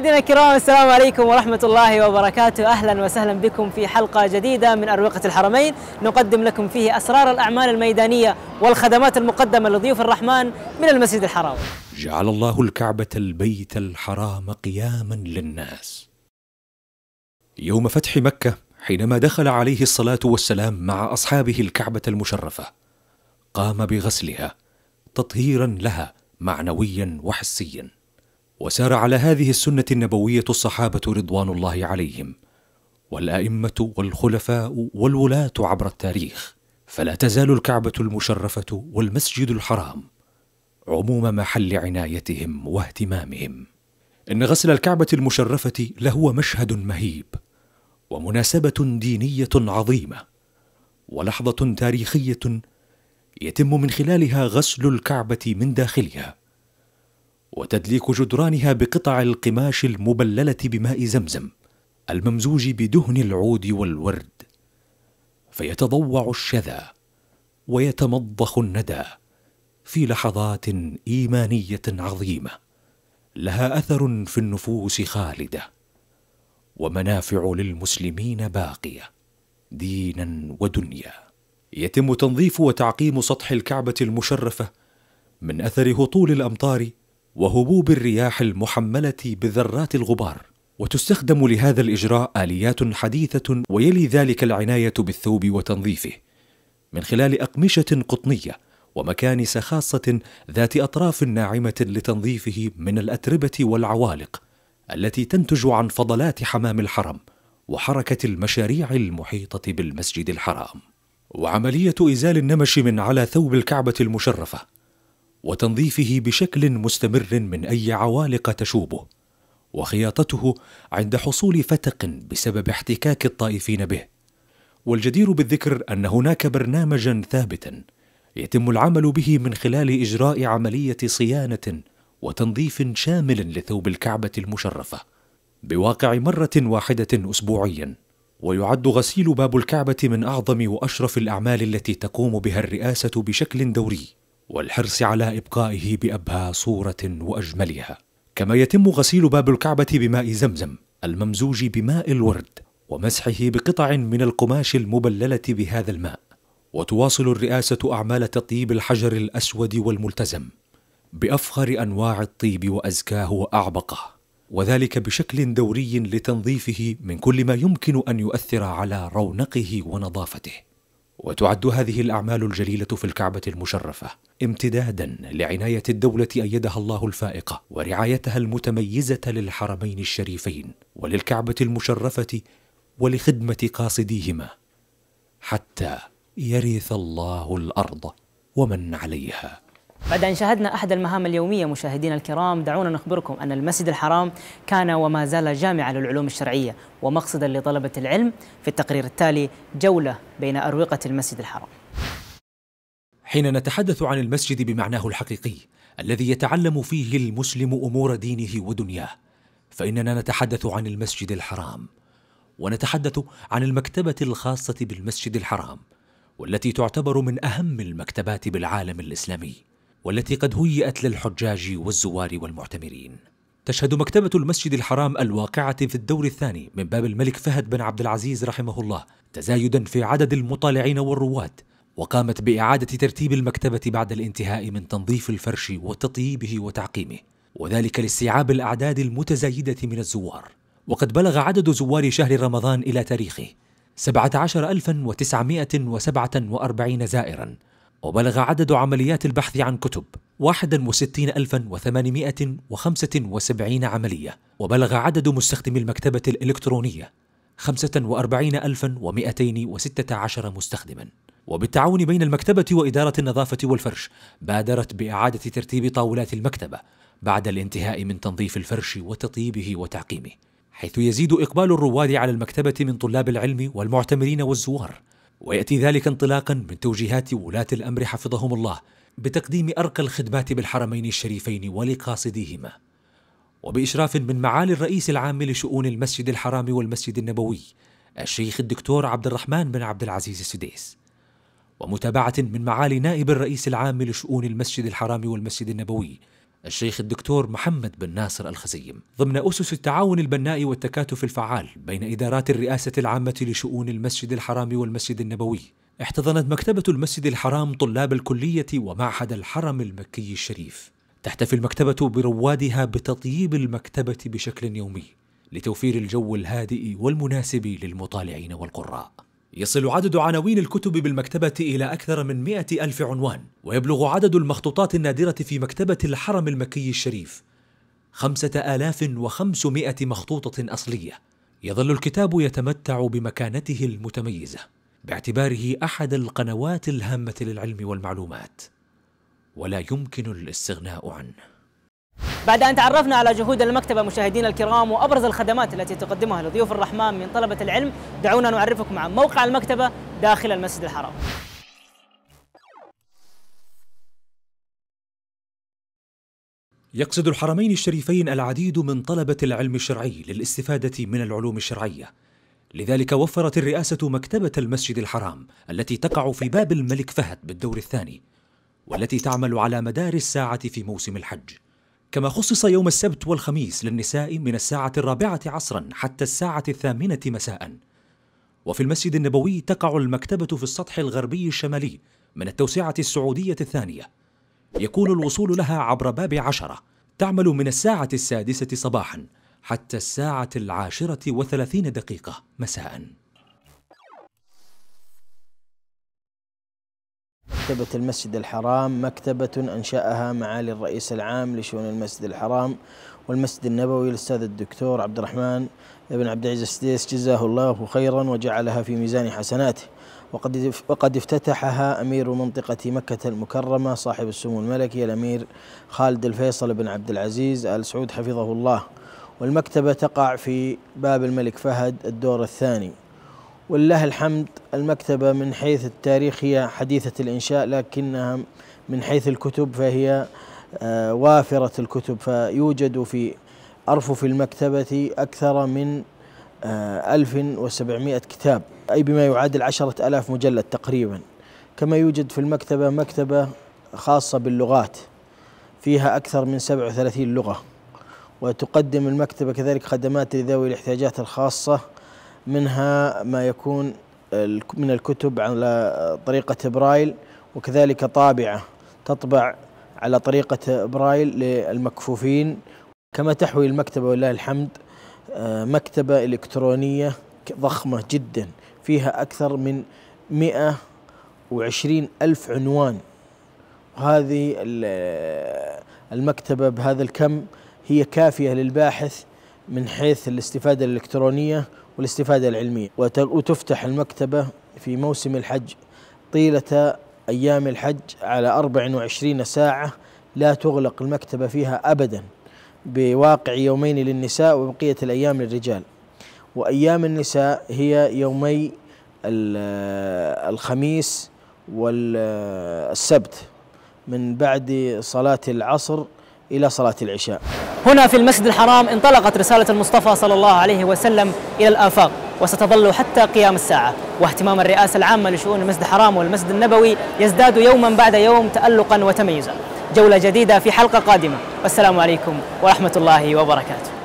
مشاهدينا الكرام السلام عليكم ورحمة الله وبركاته أهلا وسهلا بكم في حلقة جديدة من أروقة الحرمين نقدم لكم فيه أسرار الأعمال الميدانية والخدمات المقدمة لضيوف الرحمن من المسجد الحرام جعل الله الكعبة البيت الحرام قياما للناس يوم فتح مكة حينما دخل عليه الصلاة والسلام مع أصحابه الكعبة المشرفة قام بغسلها تطهيرا لها معنويا وحسيا وسار على هذه السنه النبويه الصحابه رضوان الله عليهم والائمه والخلفاء والولاه عبر التاريخ فلا تزال الكعبه المشرفه والمسجد الحرام عموم محل عنايتهم واهتمامهم ان غسل الكعبه المشرفه لهو مشهد مهيب ومناسبه دينيه عظيمه ولحظه تاريخيه يتم من خلالها غسل الكعبه من داخلها وتدليك جدرانها بقطع القماش المبلله بماء زمزم الممزوج بدهن العود والورد فيتضوع الشذا ويتمضخ الندى في لحظات ايمانيه عظيمه لها اثر في النفوس خالده ومنافع للمسلمين باقيه دينا ودنيا يتم تنظيف وتعقيم سطح الكعبه المشرفه من اثر هطول الامطار وهبوب الرياح المحمله بذرات الغبار وتستخدم لهذا الاجراء اليات حديثه ويلي ذلك العنايه بالثوب وتنظيفه من خلال اقمشه قطنيه ومكانس خاصه ذات اطراف ناعمه لتنظيفه من الاتربه والعوالق التي تنتج عن فضلات حمام الحرم وحركه المشاريع المحيطه بالمسجد الحرام وعمليه ازال النمش من على ثوب الكعبه المشرفه وتنظيفه بشكل مستمر من اي عوالق تشوبه وخياطته عند حصول فتق بسبب احتكاك الطائفين به والجدير بالذكر ان هناك برنامجا ثابتا يتم العمل به من خلال اجراء عمليه صيانه وتنظيف شامل لثوب الكعبه المشرفه بواقع مره واحده اسبوعيا ويعد غسيل باب الكعبه من اعظم واشرف الاعمال التي تقوم بها الرئاسه بشكل دوري والحرص على إبقائه بأبهى صورة وأجملها كما يتم غسيل باب الكعبة بماء زمزم الممزوج بماء الورد ومسحه بقطع من القماش المبللة بهذا الماء وتواصل الرئاسة أعمال تطيب الحجر الأسود والملتزم بأفخر أنواع الطيب وأزكاه وأعبقه وذلك بشكل دوري لتنظيفه من كل ما يمكن أن يؤثر على رونقه ونظافته وتعد هذه الاعمال الجليله في الكعبه المشرفه امتدادا لعنايه الدوله ايدها الله الفائقه ورعايتها المتميزه للحرمين الشريفين وللكعبه المشرفه ولخدمه قاصديهما حتى يرث الله الارض ومن عليها بعد أن شاهدنا أحد المهام اليومية مشاهدينا الكرام دعونا نخبركم أن المسجد الحرام كان وما زال جامعة للعلوم الشرعية ومقصدا لطلبة العلم في التقرير التالي جولة بين أروقة المسجد الحرام حين نتحدث عن المسجد بمعناه الحقيقي الذي يتعلم فيه المسلم أمور دينه ودنياه فإننا نتحدث عن المسجد الحرام ونتحدث عن المكتبة الخاصة بالمسجد الحرام والتي تعتبر من أهم المكتبات بالعالم الإسلامي والتي قد هيئت للحجاج والزوار والمعتمرين تشهد مكتبة المسجد الحرام الواقعة في الدور الثاني من باب الملك فهد بن عبد العزيز رحمه الله تزايدا في عدد المطالعين والرواة وقامت بإعادة ترتيب المكتبة بعد الانتهاء من تنظيف الفرش وتطييبه وتعقيمه وذلك لاستيعاب الأعداد المتزايدة من الزوار وقد بلغ عدد زوار شهر رمضان إلى تاريخه 17947 زائرا وبلغ عدد عمليات البحث عن كتب 61875 عملية وبلغ عدد مستخدمي المكتبة الإلكترونية 45216 مستخدماً وبالتعاون بين المكتبة وإدارة النظافة والفرش بادرت بإعادة ترتيب طاولات المكتبة بعد الانتهاء من تنظيف الفرش وتطيبه وتعقيمه حيث يزيد إقبال الرواد على المكتبة من طلاب العلم والمعتمرين والزوار وياتي ذلك انطلاقا من توجيهات ولاه الامر حفظهم الله بتقديم ارقى الخدمات بالحرمين الشريفين ولقاصديهما وباشراف من معالي الرئيس العام لشؤون المسجد الحرام والمسجد النبوي الشيخ الدكتور عبد الرحمن بن عبد العزيز السديس ومتابعه من معالي نائب الرئيس العام لشؤون المسجد الحرام والمسجد النبوي الشيخ الدكتور محمد بن ناصر الخزيم ضمن أسس التعاون البناء والتكاتف الفعال بين إدارات الرئاسة العامة لشؤون المسجد الحرام والمسجد النبوي احتضنت مكتبة المسجد الحرام طلاب الكلية ومعهد الحرم المكي الشريف تحتفي المكتبة بروادها بتطييب المكتبة بشكل يومي لتوفير الجو الهادئ والمناسب للمطالعين والقراء يصل عدد عناوين الكتب بالمكتبة إلى أكثر من مئة ألف عنوان ويبلغ عدد المخطوطات النادرة في مكتبة الحرم المكي الشريف خمسة آلاف وخمسمائة مخطوطة أصلية يظل الكتاب يتمتع بمكانته المتميزة باعتباره أحد القنوات الهامة للعلم والمعلومات ولا يمكن الاستغناء عنه بعد أن تعرفنا على جهود المكتبة مشاهدينا الكرام وأبرز الخدمات التي تقدمها لضيوف الرحمن من طلبة العلم دعونا نعرفكم عن موقع المكتبة داخل المسجد الحرام يقصد الحرمين الشريفين العديد من طلبة العلم الشرعي للاستفادة من العلوم الشرعية لذلك وفرت الرئاسة مكتبة المسجد الحرام التي تقع في باب الملك فهد بالدور الثاني والتي تعمل على مدار الساعة في موسم الحج كما خصص يوم السبت والخميس للنساء من الساعة الرابعة عصرا حتى الساعة الثامنة مساء وفي المسجد النبوي تقع المكتبة في السطح الغربي الشمالي من التوسعة السعودية الثانية يكون الوصول لها عبر باب عشرة تعمل من الساعة السادسة صباحا حتى الساعة العاشرة وثلاثين دقيقة مساءً مكتبة المسجد الحرام مكتبة أنشأها معالي الرئيس العام لشؤون المسجد الحرام والمسجد النبوي الأستاذ الدكتور عبد الرحمن بن عبد العزيز السديس جزاه الله خيرا وجعلها في ميزان حسناته وقد وقد افتتحها امير منطقه مكه المكرمه صاحب السمو الملكي الامير خالد الفيصل بن عبد العزيز ال سعود حفظه الله والمكتبه تقع في باب الملك فهد الدور الثاني ولله الحمد المكتبة من حيث التاريخ هي حديثة الإنشاء لكنها من حيث الكتب فهي آه، وافرة الكتب فيوجد في أرفف المكتبة أكثر من 1700 آه، كتاب أي بما يعادل 10000 مجلد تقريبا كما يوجد في المكتبة مكتبة خاصة باللغات فيها أكثر من 37 لغة وتقدم المكتبة كذلك خدمات لذوي الاحتياجات الخاصة منها ما يكون من الكتب على طريقة برايل وكذلك طابعة تطبع على طريقة برايل للمكفوفين كما تحوي المكتبة ولله الحمد آه، مكتبة إلكترونية ضخمة جدا فيها أكثر من 120 ألف عنوان وهذه آه، المكتبة بهذا الكم هي كافية للباحث من حيث الاستفادة الإلكترونية والاستفادة العلمية وتفتح المكتبة في موسم الحج طيلة أيام الحج على 24 ساعة لا تغلق المكتبة فيها أبدا بواقع يومين للنساء وبقية الأيام للرجال وأيام النساء هي يومي الخميس والسبت من بعد صلاة العصر إلى صلاة العشاء هنا في المسجد الحرام انطلقت رسالة المصطفى صلى الله عليه وسلم إلى الآفاق وستظل حتى قيام الساعة واهتمام الرئاسة العامة لشؤون المسجد الحرام والمسجد النبوي يزداد يوما بعد يوم تألقا وتميزا جولة جديدة في حلقة قادمة والسلام عليكم ورحمة الله وبركاته